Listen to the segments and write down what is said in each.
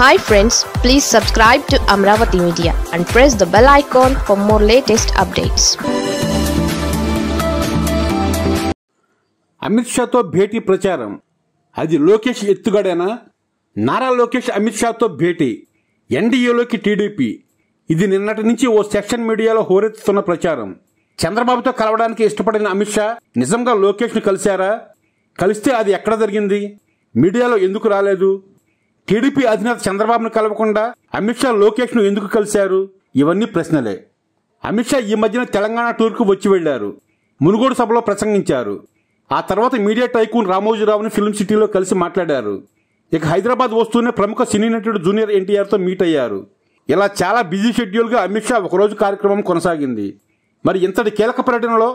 hi friends please subscribe to Amaravati media and press the bell icon for more latest updates Amit షాతో భేటీ ప్రచారం అది లోకేష్ ఎత్తుగడేనా నారా లోకేష్ అమిత్ షాతో భేటీ ఎన్డీఏలోకి టీడీపీ ఇది నిన్నటి నుంచి ఓ సెక్షన్ మీడియాలో హోరెత్తుతున్న ప్రచారం చంద్రబాబుతో కలవడానికి ఇష్టపడిన అమిత్ షా నిజంగా లోకేష్ను కలిశారా కలిస్తే అది ఎక్కడ జరిగింది మీడియాలో ఎందుకు రాలేదు టీడీపీ అధినేత చంద్రబాబును కలవకుండా అమిత్ షా లోకేష్ ను ఎందుకు కలిశారు ఇవన్నీ ప్రశ్నలే అమిత్ షా ఈ మధ్యన తెలంగాణ టూర్కు వచ్చి వెళ్లారు మునుగోడు సభలో ప్రసంగించారు ఆ తర్వాత మీడియా టైకూన్ రామోజీరావుని ఫిల్మ్ సిటీలో కలిసి మాట్లాడారు ఇక హైదరాబాద్ వస్తూనే ప్రముఖ సినీ నటుడు జూనియర్ ఎన్టీఆర్తో మీట్ అయ్యారు ఇలా చాలా బిజీ షెడ్యూల్గా అమిత్ షా ఒకరోజు కార్యక్రమం కొనసాగింది మరి ఇంతటి కీలక పర్యటనలో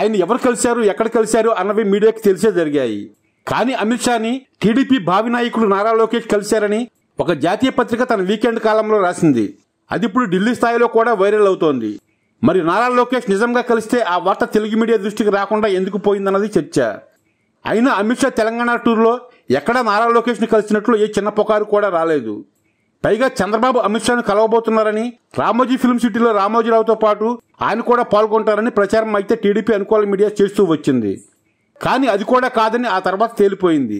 ఆయన ఎవరు కలిశారు ఎక్కడ కలిశారు అన్నవి మీడియాకి తెలిసే జరిగాయి కానీ అమిత్ షాని టీడీపీ భావి నాయకుడు నారా లోకేష్ కలిశారని ఒక జాతీయ పత్రిక తన వీకెండ్ కాలంలో రాసింది అది ఇప్పుడు ఢిల్లీ స్థాయిలో కూడా వైరల్ అవుతోంది మరి నారా లోకేష్ నిజంగా కలిస్తే ఆ వార్త తెలుగు మీడియా దృష్టికి రాకుండా ఎందుకు పోయిందన్నది చర్చ అయినా అమిత్ షా తెలంగాణ టూర్లో ఎక్కడా నారా లోకేష్ని కలిసినట్లు ఏ చిన్న పొకారు కూడా రాలేదు పైగా చంద్రబాబు అమిత్ షాను కలవబోతున్నారని రామోజీ ఫిల్మ్ సిటీలో రామోజీరావుతో పాటు ఆయన కూడా పాల్గొంటారని ప్రచారం అయితే టీడీపీ అనుకూల మీడియా చేస్తూ వచ్చింది కానీ అది కూడా కాదని ఆ తర్వాత తేలిపోయింది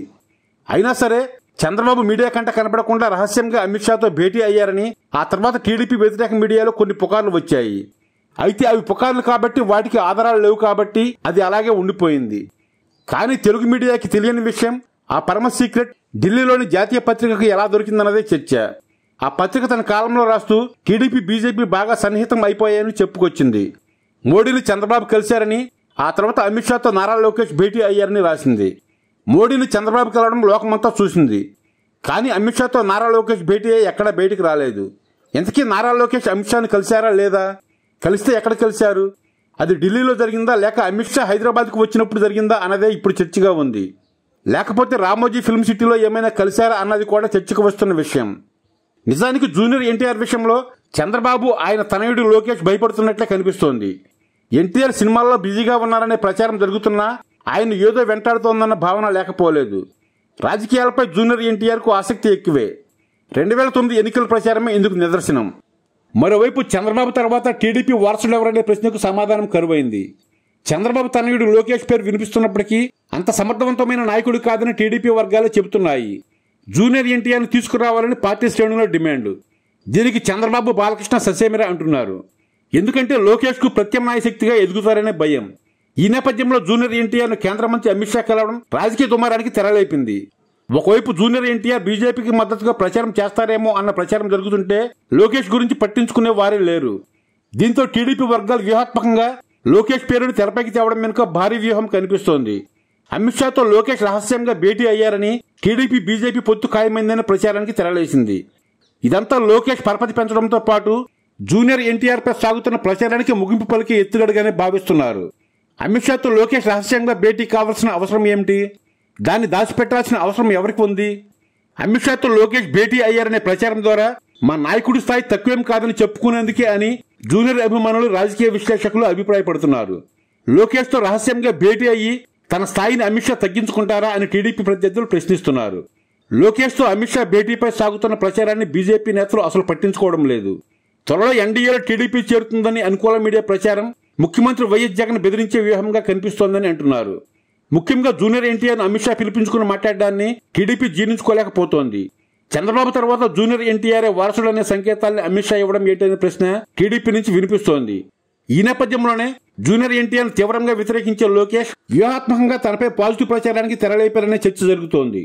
అయినా సరే చంద్రబాబు మీడియా కంట కనపడకుండా రహస్యంగా అమిత్ షాతో భేటీ అయ్యారని ఆ తర్వాత టీడీపీ వ్యతిరేక మీడియాలో కొన్ని పుకార్లు వచ్చాయి అయితే అవి పుకార్లు కాబట్టి వాటికి ఆధారాలు లేవు కాబట్టి అది అలాగే ఉండిపోయింది కానీ తెలుగు మీడియాకి తెలియని విషయం ఆ పరమ సీక్రెట్ ఢిల్లీలోని జాతీయ పత్రికకు ఎలా దొరికిందన్నదే చర్చ ఆ పత్రిక తన కాలంలో రాస్తూ టీడీపీ బీజేపీ బాగా సన్నిహితం అయిపోయాయని చెప్పుకొచ్చింది మోడీని చంద్రబాబు కలిశారని ఆ తర్వాత అమిత్ షాతో నారా లోకేష్ భేటీ అయ్యారని రాసింది మోడీని చంద్రబాబు కలవడం లోకమంతా చూసింది కానీ అమిత్ షాతో నారా లోకేష్ భేటీ అయ్యి ఎక్కడా బయటికి రాలేదు ఇంతకీ నారా లోకేష్ అమిత్ షాని కలిశారా లేదా కలిస్తే ఎక్కడ కలిశారు అది ఢిల్లీలో జరిగిందా లేక అమిత్ షా హైదరాబాద్కు వచ్చినప్పుడు జరిగిందా అన్నదే ఇప్పుడు చర్చగా ఉంది లేకపోతే రామోజీ ఫిల్మ్ సిటీలో ఏమైనా కలిశారా అన్నది కూడా చర్చకు వస్తున్న విషయం నిజానికి జూనియర్ ఎన్టీఆర్ విషయంలో చంద్రబాబు ఆయన తనయుడు లోకేష్ భయపడుతున్నట్లే కనిపిస్తోంది ఎన్టీఆర్ సినిమాల్లో బిజీగా ఉన్నారనే ప్రచారం జరుగుతున్నా ఆయన ఏదో వెంటాడుతోందన్న భావన లేకపోలేదు రాజకీయాలపై జూనియర్ ఎన్టీఆర్కు ఆసక్తి ఎక్కువే రెండు వేల తొమ్మిది ఎన్నికల ప్రచారమే ఇందుకు నిదర్శనం మరోవైపు చంద్రబాబు తర్వాత టీడీపీ వారసుడు ఎవరనే ప్రశ్నకు సమాధానం కరువైంది చంద్రబాబు తనయుడు లోకేష్ పేరు వినిపిస్తున్నప్పటికీ అంత సమర్థవంతమైన నాయకుడు కాదని టీడీపీ వర్గాలు చెబుతున్నాయి జూనియర్ ఎన్టీఆర్ను తీసుకురావాలని పార్టీ శ్రేణుల డిమాండ్ దీనికి చంద్రబాబు బాలకృష్ణ ససేమిరా అంటున్నారు ఎందుకంటే లోకేష్కు ప్రత్యామ్నాయ శక్తిగా ఎదుగుతారనే భయం ఈ నేపథ్యంలో జూనియర్ ఎన్టీఆర్ను కేంద్ర మంత్రి అమిత్ షా కలవడం రాజకీయ దుమారానికి తెరలేపింది ఒకవైపు జూనియర్ ఎన్టీఆర్ బీజేపీకి మద్దతుగా ప్రచారం చేస్తారేమో అన్న ప్రచారం జరుగుతుంటే లోకేష్ గురించి పట్టించుకునే వారే లేరు దీంతో టీడీపీ వర్గాలు వ్యూహాత్మకంగా లోకేష్ పేరును తెరపైకి తేవడం వెనుక భారీ వ్యూహం కనిపిస్తోంది అమిత్ షాతో లోకేష్ రహస్యంగా భేటీ అయ్యారని టీడీపీ బీజేపీ పొత్తు ఖాయమైందనే ప్రచారానికి తెరలేసింది ఇదంతా లోకేష్ పరపతి పెంచడంతో పాటు జూనియర్ ఎన్టీఆర్పై సాగుతున్న ప్రచారానికి ముగింపు పలికి ఎత్తుగడగానే భావిస్తున్నారు అమిత్ షాతో లోకేష్ రహస్యంగా భేటీ కావాల్సిన అవసరం ఏమిటి దాన్ని దాచిపెట్టాల్సిన అవసరం ఎవరికి ఉంది అమిత్ షాతో లోకేష్ భేటీ అయ్యారనే ప్రచారం ద్వారా మా నాయకుడి స్థాయి తక్కువేం కాదని చెప్పుకునేందుకే అని జూనియర్ అభిమానులు రాజకీయ విశ్లేషకులు అభిప్రాయపడుతున్నారు లోకేష్తో రహస్యంగా భేటీ అయ్యి తన స్థాయిని అమిత్ షా తగ్గించుకుంటారా అని టీడీపీ ప్రత్యర్థులు ప్రశ్నిస్తున్నారు లోకేష్తో అమిత్ షా భేటీపై సాగుతున్న ప్రచారాన్ని బీజేపీ నేతలు అసలు పట్టించుకోవడం లేదు త్వరలో ఎన్డీఏలో టీడీపీ చేరుతుందని అనుకూల మీడియా ప్రచారం ముఖ్యమంత్రి వైఎస్ జగన్ బెదిరించే వ్యూహంగా కనిపిస్తోందని అంటున్నారు ముఖ్యంగా జూనియర్ ఎన్టీఆర్ అమిత్ షా పిలిపించుకుని మాట్లాడడాన్ని టీడీపీ జీర్ణించుకోలేకపోతోంది చంద్రబాబు తర్వాత జూనియర్ ఎన్టీఆర్ అనే సంకేతాలను అమిత్ షా ఇవ్వడం ఏంటనే ప్రశ్న టీడీపీ నుంచి వినిపిస్తోంది ఈ నేపథ్యంలోనే జూనియర్ ఎన్టీఆర్ తీవ్రంగా వ్యతిరేకించే లోకేష్ వ్యూహాత్మకంగా తనపై పాజిటివ్ ప్రచారానికి తెరలేపారనే చర్చ జరుగుతోంది